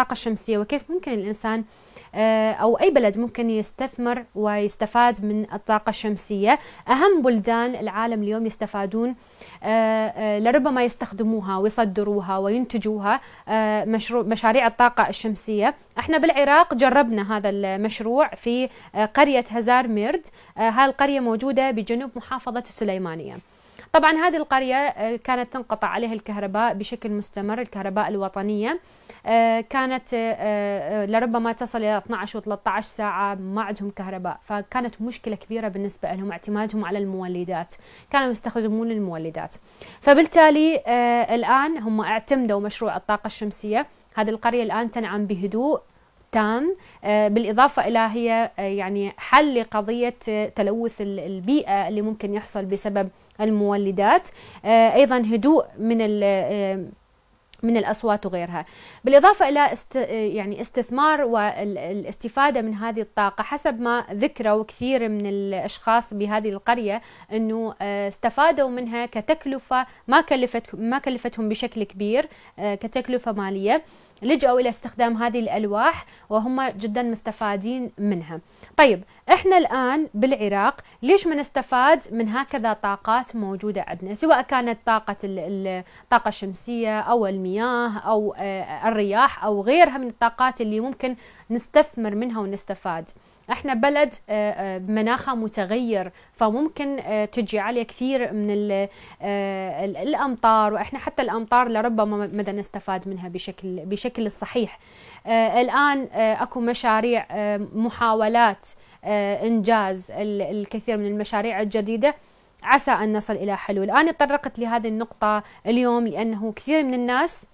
الطاقة الشمسية وكيف ممكن الإنسان آه، أو أي بلد ممكن يستثمر ويستفاد من الطاقة الشمسية أهم بلدان العالم اليوم يستفادون آه، آه، لربما يستخدموها ويصدروها وينتجوها مشروع مشاريع الطاقة الشمسية احنا بالعراق جربنا هذا المشروع في قرية هزار ميرد هاي القرية موجودة بجنوب محافظة السليمانية طبعا هذه القرية آه، كانت تنقطع عليها الكهرباء بشكل مستمر الكهرباء الوطنية آه، كانت آه، لربما تصل إلى 12 و13 ساعة ما عندهم كهرباء فكانت مشكلة كبيرة بالنسبة لهم اعتمادهم على المولدات كانوا يستخدمون المولدات فبالتالي الآن هم اعتمدوا مشروع الطاقة الشمسية هذه القرية الآن تنعم بهدوء التام آه، بالإضافة إلى هي آه، يعني حل لقضية آه، تلوث البيئة اللي ممكن يحصل بسبب المولدات أيضا هدوء من من الاصوات وغيرها بالاضافه الى است يعني استثمار والاستفاده من هذه الطاقه حسب ما ذكروا كثير من الاشخاص بهذه القريه انه آه، استفادوا منها كتكلفه ما كلفت ما كلفتهم بشكل كبير آه، كتكلفه ماليه لجأوا إلى استخدام هذه الألواح وهم جدا مستفادين منها طيب إحنا الآن بالعراق ليش ما نستفاد من هكذا طاقات موجودة عندنا سواء كانت طاقة الطاقة الشمسية أو المياه المياه أو آه، الرياح أو غيرها من الطاقات اللي ممكن نستثمر منها ونستفاد احنا بلد آه، آه، مناخها متغير فممكن تجي عليه كثير من الامطار واحنا حتى الامطار لربما مدى نستفاد منها بشكل بشكل الصحيح الان اكو مشاريع محاولات انجاز الكثير من المشاريع الجديده عسى أن نصل إلى حلول أنا تطرقت لهذه النقطة اليوم لأنه كثير من الناس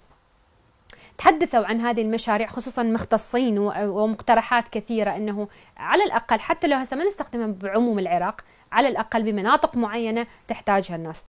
تحدثوا عن هذه المشاريع خصوصا مختصين ومقترحات كثيرة أنه على الأقل حتى لو هسه ما نستخدمها بعموم العراق على الأقل بمناطق معينة تحتاجها الناس